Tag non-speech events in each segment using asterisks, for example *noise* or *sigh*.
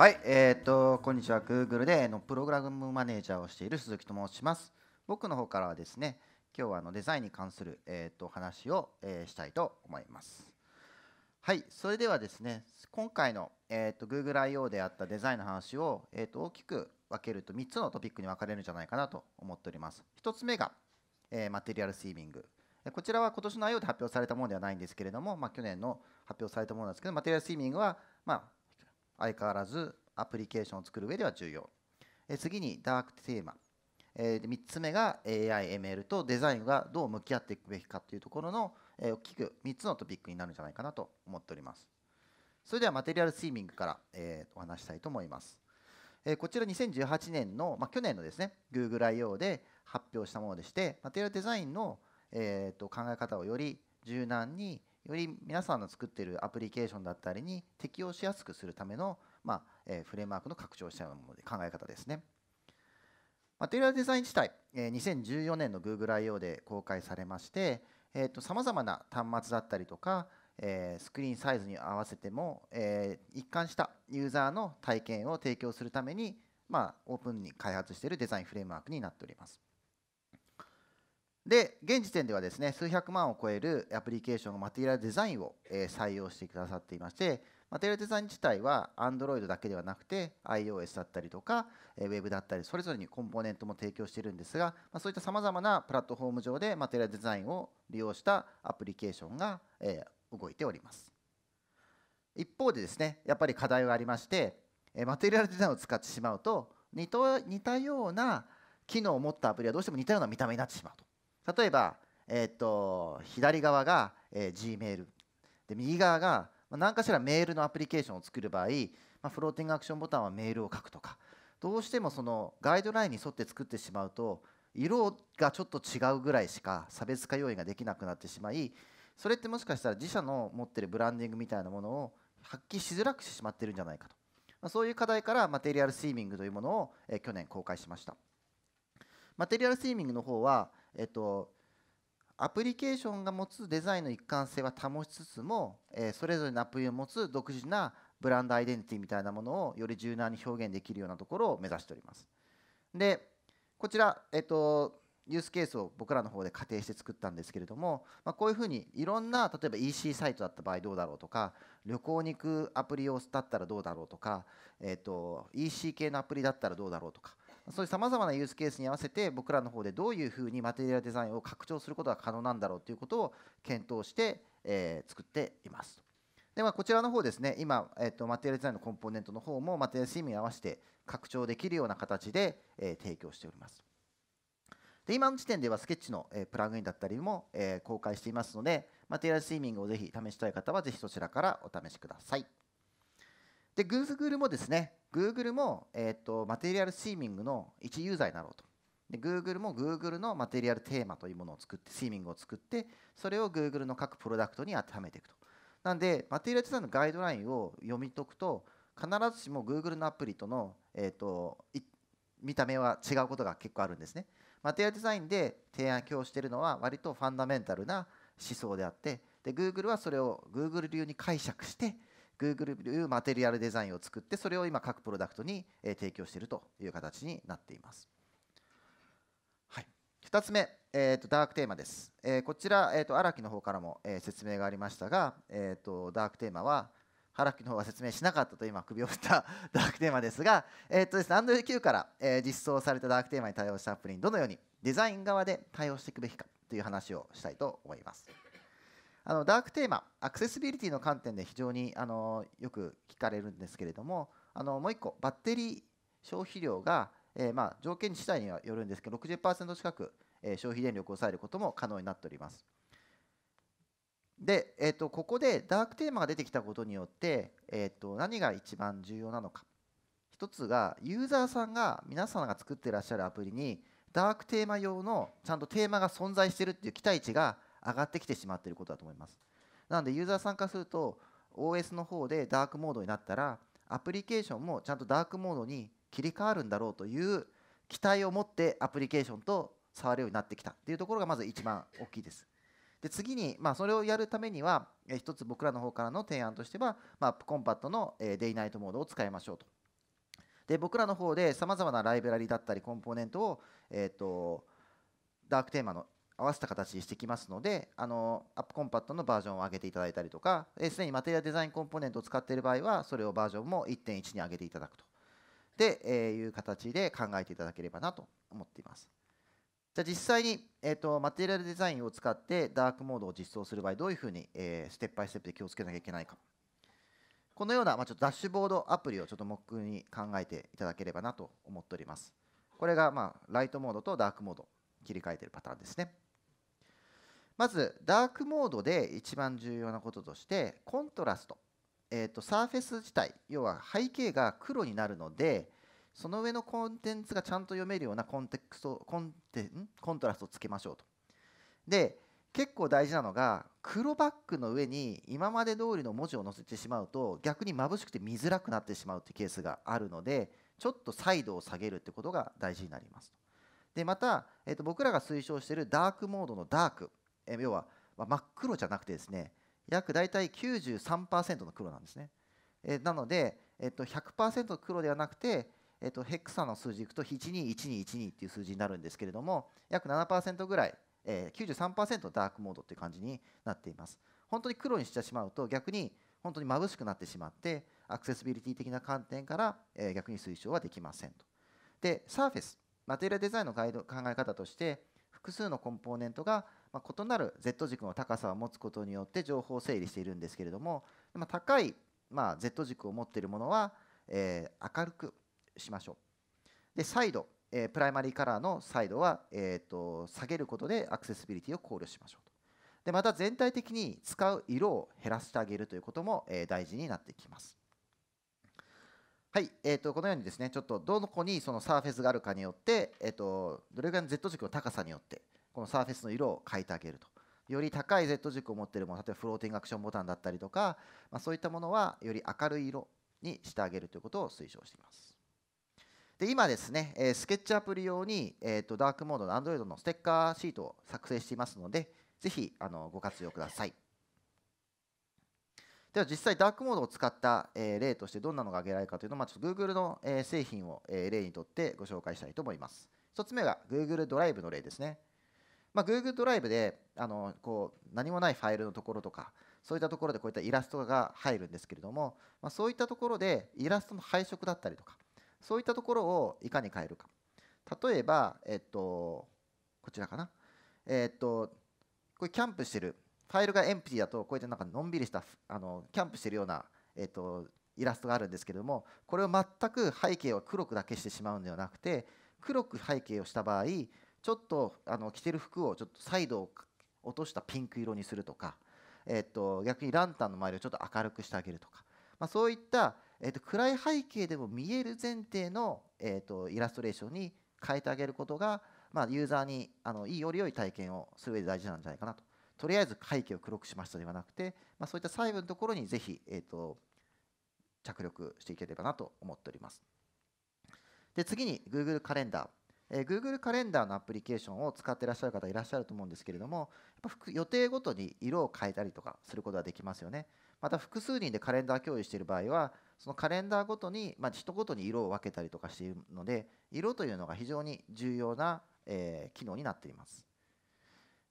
はい、えー、っと、こんにちは。Google でのプログラムマネージャーをしている鈴木と申します。僕の方からはですね、今日はあのデザインに関する、えー、っと話を、えー、したいと思います。はい、それではですね、今回の、えーと、と Google I.O. であったデザインの話を、えーと、と大きく分けると3つのトピックに分かれるんじゃないかなと思っております。1つ目が、えー、マテリアルスイミング。こちらは今年の I.O. で発表されたものではないんですけれども、まあ、去年の発表されたものなんですけど、マテリアルスイミングは、まあ、相変わらずアプリケーションを作る上では重要次にダークテーマ3つ目が AIML とデザインがどう向き合っていくべきかというところの大きく3つのトピックになるんじゃないかなと思っておりますそれではマテリアルスイミングからお話したいと思いますこちら2018年の、まあ、去年のですね GoogleIO で発表したものでしてマテリアルデザインの、えー、と考え方をより柔軟により皆さんの作っているアプリケーションだったりに適用しやすくするための、まあえー、フレームワークの拡張したようなもので考え方ですね。マテリアルデザイン自体、えー、2014年の GoogleIO で公開されましてさまざまな端末だったりとか、えー、スクリーンサイズに合わせても、えー、一貫したユーザーの体験を提供するために、まあ、オープンに開発しているデザインフレームワークになっております。で現時点ではですね数百万を超えるアプリケーションのマテリアルデザインを、え採用してくださっていましてマテリアルデザイン自体は Android だけではなくて iOS だったりとか Web だったりそれぞれにコンポーネントも提供しているんですが、まそういったさまざまなプラットフォーム上でマテリアルデザインを利用したアプリケーションが、え動いております一方でですねやっぱり課題がありましてマテリアルデザインを使ってしまうと似たような機能を持ったアプリはどうしても似たような見た目になってしまうと。例えば、えー、っと左側が、えー、Gmail で右側が何かしらメールのアプリケーションを作る場合、まあ、フローティングアクションボタンはメールを書くとかどうしてもそのガイドラインに沿って作ってしまうと色がちょっと違うぐらいしか差別化要因ができなくなってしまいそれってもしかしたら自社の持ってるブランディングみたいなものを発揮しづらくしてしまってるんじゃないかと、まあ、そういう課題からマテリアルスイミングというものを、え去年公開しましたマテリアルスイミングの方はえっと、アプリケーションが持つデザインの一貫性は保ちつつも、えそれぞれのアプリを持つ独自なブランドアイデンティティみたいなものをより柔軟に表現できるようなところを目指しております。でこちら、えっと、ユースケースを僕らの方で仮定して作ったんですけれども、まあ、こういうふうにいろんな例えば EC サイトだった場合どうだろうとか旅行に行くアプリをだったらどうだろうとか、えっと、EC 系のアプリだったらどうだろうとかそういうさまざまなユースケースに合わせて僕らの方でどういうふうにマテリアルデザインを拡張することが可能なんだろうということを検討して、えー、作っています。でまあ、こちらの方ですね、今、えーと、マテリアルデザインのコンポーネントの方もマテリアルスイムに合わせて拡張できるような形で、えー、提供しております。で今の時点ではスケッチの、えー、プラグインだったりも、えー、公開していますので、マテリアルスイミングをぜひ試したい方はぜひそちらからお試しください。で Google もですね Google も、えーと、マテリアルスイミングの一ユーザーになろうとで Google も Google のマテリアルテーマというものを作ってスイミングを作ってそれを Google の各プロダクトに当てはめていくとなんでマテリアルデザインのガイドラインを読み解くと必ずしも Google のアプリとの、えーと、見た目は違うことが結構あるんですねマテリアルデザインで提案をしているのは割とファンダメンタルな思想であってで Google はそれを Google 流に解釈して Google マテリアルデザインを作ってそれを今各プロダクトに提供しているという形になっています。はい、2つ目、えーと、ダークテーマです。えー、こちら、えーと、荒木の方からも、えー、説明がありましたが、えーと、とダークテーマは荒木の方は説明しなかったと今首を振った *laughs* ダークテーマですが、えーとですね、Android Q から、えー、実装されたダークテーマに対応したアプリにどのようにデザイン側で対応していくべきかという話をしたいと思います。あのダークテーマアクセシビリティの観点で非常にあのよく聞かれるんですけれどもあのもう1個バッテリー消費量が、えー、まあ、条件自体にはよるんですけど60%近く、えー、消費電力を抑えることも可能になっております。で、えーと、ここでダークテーマが出てきたことによって、えーと、何が一番重要なのか1つがユーザーさんが皆さんが作ってらっしゃるアプリにダークテーマ用のちゃんとテーマが存在してるっていう期待値が上がってきてしまっていることだと思います。なのでユーザー参加すると OS の方でダークモードになったらアプリケーションもちゃんとダークモードに切り替わるんだろうという期待を持ってアプリケーションと触るようになってきたっていうところがまず一番大きいです。で次に、まあ、それをやるためには一つ僕らの方からの提案としては、まあ、コンパットのデイナイトモードを使いましょうと。で僕らの方でさまざまなライブラリだったりコンポーネントを、えーと、とダークテーマの合わせた形にしてきますのであのアップコンパットのバージョンを上げていただいたりとかすでにマテリアデザインコンポーネントを使っている場合はそれをバージョンも1.1に上げていただくとで、えー、いう形で考えていただければなと思っています。じゃ実際に、えーと、マテリアルデザインを使ってダークモードを実装する場合どういうふうに、えー、ステップバイステップで気をつけなきゃいけないかこのような、まあ、ちょっとダッシュボードアプリをちょっと目に考えていただければなと思っておりますこれが、まあ、ライトモードとダークモード切り替えてるパターンですねまずダークモードで一番重要なこととしてコントラスト、えーと、サーフェス自体要は背景が黒になるのでその上のコンテンツがちゃんと読めるようなコンテクストコンテンコントラストをつけましょうと。で結構大事なのが黒バッグの上に今まで通りの文字を載せてしまうと逆に眩しくて見づらくなってしまうというケースがあるのでちょっとサイドを下げるってことが大事になりますでまた、えー、と僕らが推奨しているダークモードのダークえ要は真っ黒じゃなくてですね約大体93%の黒なんですね。えなので、えっと、100%黒ではなくて、えっと、ヘクサの数字いくと121212っていう数字になるんですけれども約7%ぐらい、えー、93%ダークモードっていう感じになっています。本当に黒にしてしまうと逆に本当に眩しくなってしまってアクセシビリティ的な観点から、えー、逆に推奨はできませんと。でサーフェスマテリアデザインのガイド考え方として複数のコンポーネントがまあ、異なる Z 軸の高さを持つことによって情報を整理しているんですけれども、まあ、高い、まあ、Z 軸を持っているものは、えー、明るくしましょう。でサイド、えー、プライマリーカラーのサイドは、えーと、下げることでアクセシビリティを考慮しましょうと。でまた全体的に使う色を減らしてあげるということも、えー、大事になってきます。はい、えー、とこのようにですねちょっとどの子にそのサーフェスがあるかによって、えー、とどれぐらいの Z 軸の高さによってこのサーフェスの色を変えてあげるとより高い Z 軸を持っているもの例えばフローティングアクションボタンだったりとか、まあ、そういったものはより明るい色にしてあげるということを推奨していますで今ですね、えスケッチアプリ用に、えー、とダークモードの Android のステッカーシートを作成していますのでぜひあのご活用くださいでは実際ダークモードを使った、え例としてどんなのが挙げられるかというのを、まあ、Google の、え製品を、え例にとってご紹介したいと思います1つ目が Google ドライブの例ですねまあ、Google ドライブであのこう何もないファイルのところとかそういったところでこういったイラストが入るんですけれども、まあ、そういったところでイラストの配色だったりとかそういったところをいかに変えるか例えば、えっと、こちらかな、えっと、これキャンプしてるファイルがエンプティだとこういったなんかのんびりしたあのキャンプしてるような、えっと、イラストがあるんですけれどもこれを全く背景を黒くだけしてしまうんではなくて黒く背景をした場合ちょっとあの着てる服をちょっとサイドを落としたピンク色にするとか、えー、と逆にランタンの周りをちょっと明るくしてあげるとか、まあ、そういった、えー、と暗い背景でも見える前提の、えー、とイラストレーションに変えてあげることが、まあ、ユーザーにあのいいより良い体験をする上で大事なんじゃないかなと。とりあえず背景を黒くしましたではなくて、まあ、そういった細部のところにぜひ、えー、と着力していければなと思っております。で次に Google カレンダー。えー、Google カレンダーのアプリケーションを使ってらっしゃる方いらっしゃると思うんですけれどもやっぱ予定ごとに色を変えたりとかすることができますよねまた複数人でカレンダー共有している場合はそのカレンダーごとに、まあ、人ごとに色を分けたりとかしているので色というのが非常に重要な、えー、機能になっています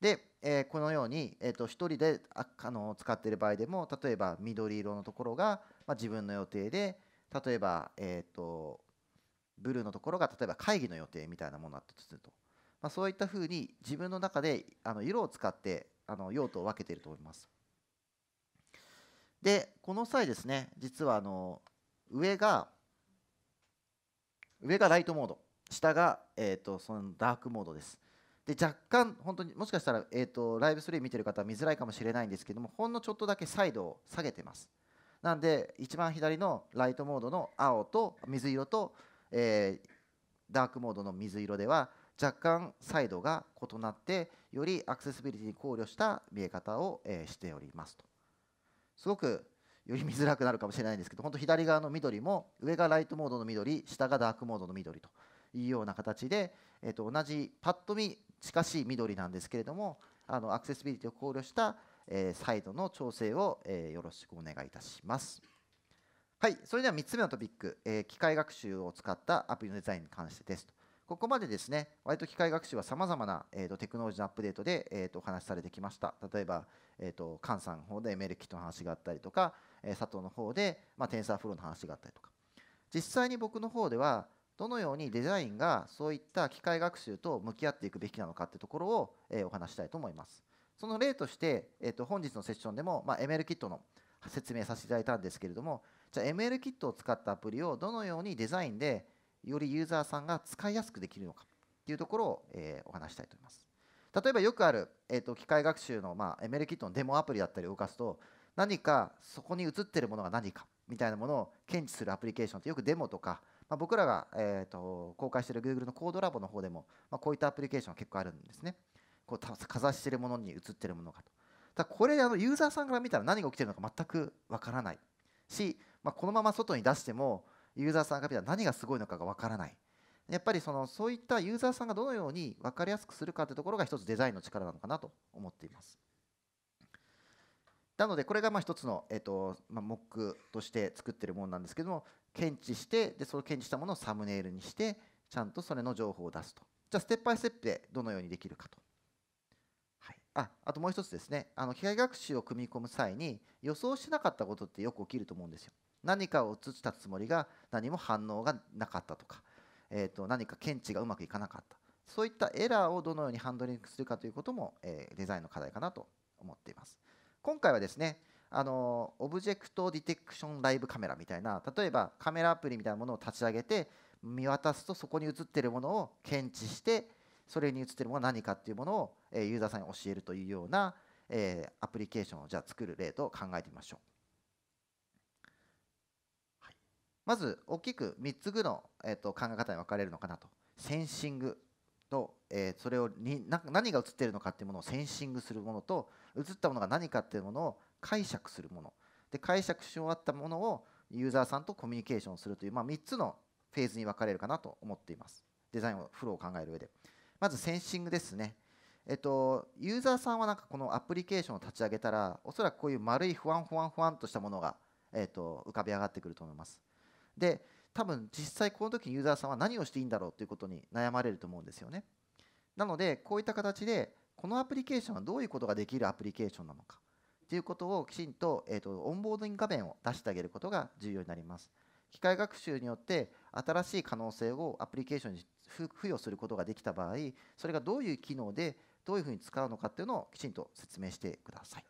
で、えー、このように、えーと、1人でああの使っている場合でも例えば緑色のところが、まあ、自分の予定で例えば、えーとブルーのところが例えば会議の予定みたいなものだったとすると、まあ、そういったふうに自分の中であの色を使ってあの用途を分けていると思います。でこの際ですね実はあの上が上がライトモード下が、えーと、そのダークモードです。で若干、本当にもしかしたら、えーと、とライブスリー見てる方は見づらいかもしれないんですけどもほんのちょっとだけサイドを下げてます。なんで一番左のライトモードの青と水色とえー、ダークモードの水色では若干サイドが異なってよりアクセシビリティに考慮した見え方を、えー、しておりますとすごくより見づらくなるかもしれないんですけど本当左側の緑も上がライトモードの緑下がダークモードの緑というような形で、えー、と同じパッと見近しい緑なんですけれどもあのアクセシビリティを考慮した、えー、サイドの調整を、えー、よろしくお願いいたします。はい、それでは3つ目のトピック、えー、機械学習を使ったアプリのデザインに関してですと。ここまでですね、割と機械学習はさまざまな、えーと、テクノロジーのアップデートで、えーと、お話しされてきました。例えば、えーと、と菅さんの方でメルキットの話があったりとか、えー、佐藤の方で、まあ、テンサーフローの話があったりとか。実際に僕の方では、どのようにデザインがそういった機械学習と向き合っていくべきなのかってところを、えー、お話したいと思います。その例として、えー、と本日のセッションでも、まあ、ML キットの説明させていただいたんですけれども、じゃあ ML キットを使ったアプリをどのようにデザインでよりユーザーさんが使いやすくできるのかというところを、えー、お話したいと思います。例えばよくある、えーと、機械学習の、まあ、ML キットのデモアプリだったりを動かすと何かそこに映ってるものが何かみたいなものを検知するアプリケーションってよくデモとか、まあ、僕らが、えーと、公開している Google のコードラボの方でも、まあ、こういったアプリケーション結構あるんですね。こうかざしてるものに映ってるものかと。だこれあのユーザーさんから見たら何が起きてるのか全くわからないしまあ、このまま外に出してもユーザーさんが見たら何がすごいのかがわからない。やっぱりそのそういったユーザーさんがどのように分かりやすくするかというところが一つデザインの力なのかなと思っています。なのでこれがまあ一つの、えっとまあ、モックとして作ってるものなんですけども検知してでその検知したものをサムネイルにしてちゃんとそれの情報を出すとじゃあステップアイステップでどのようにできるかとああともう一つですねあの機械学習を組み込む際に予想してなかったことってよく起きると思うんですよ。何かを映したつもりが何も反応がなかったとか、えー、と何か検知がうまくいかなかったそういったエラーをどのようにハンドリングするかということも、えー、デザインの課題かなと思っています。今回はですねあのオブジェクトディテクションライブカメラみたいな例えばカメラアプリみたいなものを立ち上げて見渡すとそこに映っているものを検知してそれに映っているものは何かっていうものをえユーザーさんに教えるというような、えアプリケーションをじゃあ作る例と考えてみましょう。まず大きく3つぐの、えー、と考え方に分かれるのかなと。センシングと、えそれをに何が映っているのかっていうものをセンシングするものと映ったものが何かっていうものを解釈するもので解釈し終わったものをユーザーさんとコミュニケーションするという、まあ、3つのフェーズに分かれるかなと思っていますデザインをフローを考える上でまずセンシングですねえっと、ユーザーさんはなんかこのアプリケーションを立ち上げたらおそらくこういう丸いふわんふわんふわんとしたものが、えっと、浮かび上がってくると思います。で多分実際この時ユーザーさんは何をしていいんだろうということに悩まれると思うんですよね。なのでこういった形でこのアプリケーションはどういうことができるアプリケーションなのかということをきちんと,、えっとオンボードイン画面を出してあげることが重要になります。機械学習によって新しい可能性をアプリケーションに付与することができた場合それがどういう機能でどういうふうに使うのかっていうのをきちんと説明してください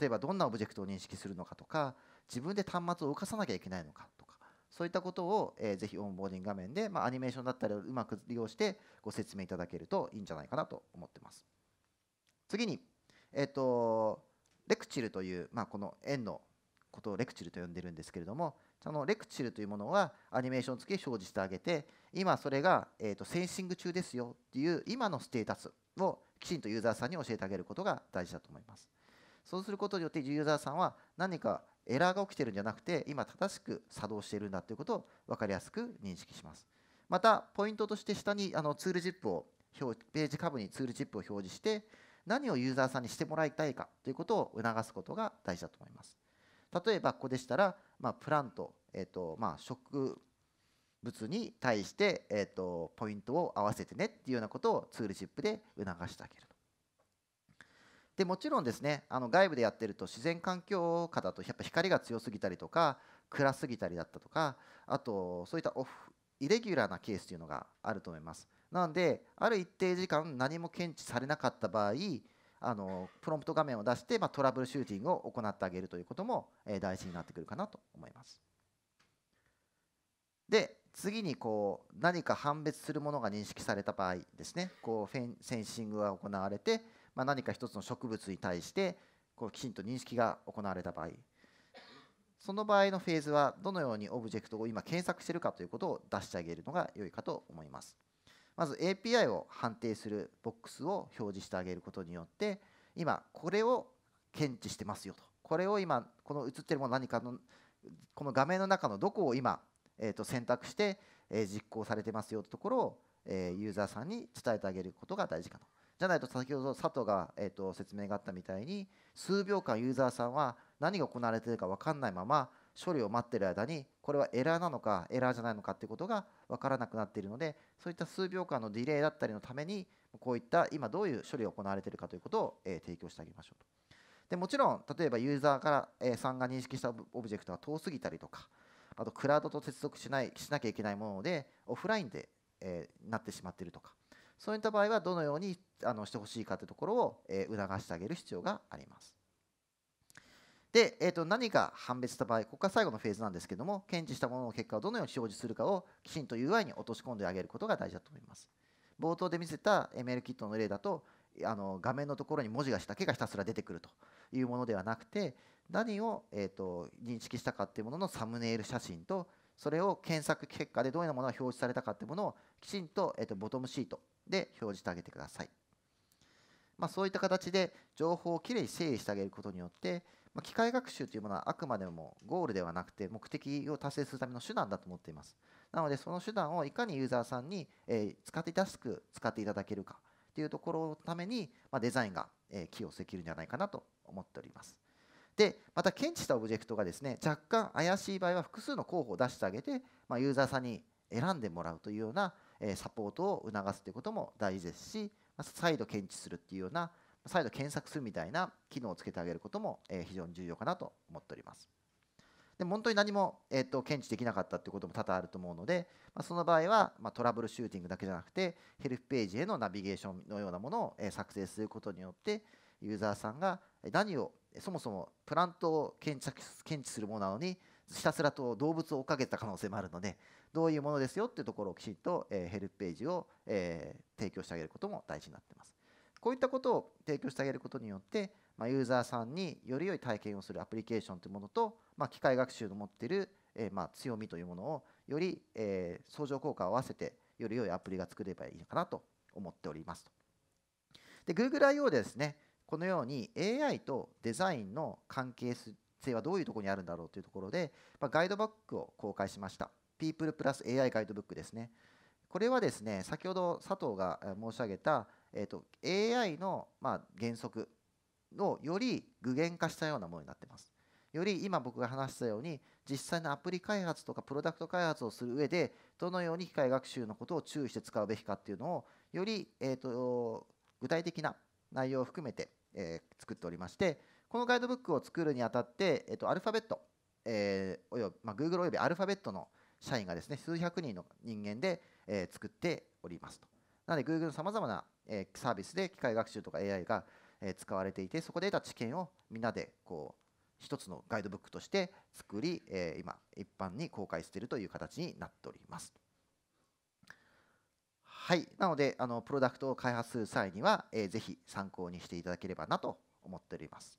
例えばどんなオブジェクトを認識するのかとか自分で端末を動かさなきゃいけないのかとかそういったことを、えー、ぜひオンボーディング画面で、まあ、アニメーションだったりをうまく利用してご説明いただけるといいんじゃないかなと思ってます次に、えーと、レクチルという、まあ、この円のことをレクチルと呼んでるんですけれどもそのレクチルというものはアニメーション付き表示してあげて今それが、えーと、とセンシング中ですよっていう今のステータスをきちんとユーザーさんに教えてあげることが大事だと思います。そうすることによってユーザーさんは何かエラーが起きてるんじゃなくて今正しく作動しているんだということを分かりやすく認識します。またポイントとして下にあのツールジップを表ページ下部にツールチップを表示して何をユーザーさんにしてもらいたいかということを促すことが大事だと思います。例えばここでしたら、まあ、プラント、えーとまあ、食物に対して、えーと、ポイントを合わせてねっていうようなことをツールチップで促してあげるでもちろんですねあの外部でやってると自然環境下だとやっぱ光が強すぎたりとか暗すぎたりだったとかあとそういったオフイレギュラーなケースというのがあると思いますなのである一定時間何も検知されなかった場合あのプロンプト画面を出して、まあ、トラブルシューティングを行ってあげるということも、えー、大事になってくるかなと思いますで次にこう何か判別するものが認識された場合ですねこうセンシングが行われて、まあ、何か一つの植物に対してこうきちんと認識が行われた場合その場合のフェーズはどのようにオブジェクトを今検索しているかということを出してあげるのが良いかと思います。まず API を判定するボックスを表示してあげることによって今これを検知してますよとこれを今この映ってるもの何かのこの画面の中のどこを今えー、と選択して、えー、実行されてますよってところを、えー、ユーザーさんに伝えてあげることが大事かと。じゃないと先ほど佐藤が、えー、と説明があったみたいに数秒間ユーザーさんは何が行われているか分かんないまま処理を待ってる間にこれはエラーなのかエラーじゃないのかっていうことが分からなくなっているのでそういった数秒間のディレイだったりのためにこういった今どういう処理が行われているかということを、え提供してあげましょうと。でもちろん例えばユーザーから、えさんが認識したオブジェクトが遠すぎたりとかあとクラウドと接続しないしなきゃいけないものでオフラインで、えー、なってしまっているとかそういった場合はどのようにあのしてほしいかというところを、えー、促してあげる必要があります。で、えー、と何が判別した場合ここが最後のフェーズなんですけども検知したものの結果をどのように表示するかをきちんと UI に落とし込んであげることが大事だと思います。冒頭で見せた m l キットの例だとあの画面のところに文字がしたけがひたすら出てくるというものではなくて何を、えーと、認識したかっていうもののサムネイル写真とそれを検索結果でどういうようなものが表示されたかっていうものをきちんと,、えーと、ボトムシートで表示してあげてください、まあ、そういった形で情報をきれいに整理してあげることによって、まあ、機械学習というものはあくまでもゴールではなくて目的を達成するための手段だと思っていますなのでその手段をいかにユーザーさんに、えー、使ってやすく使っていただけるかっていうところのために、まあ、デザインが、え寄与できるんじゃないかなと思っておりますでまた検知したオブジェクトがですね若干怪しい場合は複数の候補を出してあげて、まあ、ユーザーさんに選んでもらうというようなサポートを促すということも大事ですし再度検知するっていうような再度検索するみたいな機能をつけてあげることも非常に重要かなと思っております。で本当に何も、えー、と検知できなかったってことも多々あると思うので、まあ、その場合は、まあ、トラブルシューティングだけじゃなくてヘルプページへのナビゲーションのようなものを、え作成することによって、ユーザーさんが何をそもそもプラントを検知検知するものなのにひたすらと動物を追っかけた可能性もあるのでどういうものですよっていうところをきちんとヘルプページを提供してあげることも大事になってます。こういったことを提供してあげることによってまユーザーさんにより良い体験をするアプリケーションというものと、ま機械学習の持っている、えま強みというものをより、え相乗効果を合わせてより良いアプリが作ればいいのかなと思っておりますと。で GoogleIO でですねこのように AI とデザインの関係性はどういうところにあるんだろうというところで、まあ、ガイドブックを公開しました。People プラス AI ガイドブックですね。これはですね、先ほど佐藤が申し上げた、えーと、AI のま原則をより具現化したようなものになってます。より今僕が話したように実際のアプリ開発とかプロダクト開発をする上でどのように機械学習のことを注意して使うべきかっていうのをより、えーと具体的な内容を含めて、えー、作っておりましてこのガイドブックを作るにあたって、えー、とアルファベット、えー、および、まあ、Google およびアルファベットの社員がですね数百人の人間で、えー、作っておりますと。なので Google のさまざまな、えー、サービスで機械学習とか AI が、えー、使われていてそこで得た知見をみんなでこう一つのガイドブックとして作り、えー、今一般に公開しているという形になっております。はいなのであのプロダクトを開発する際には、えー、ぜひ参考にしていただければなと思っております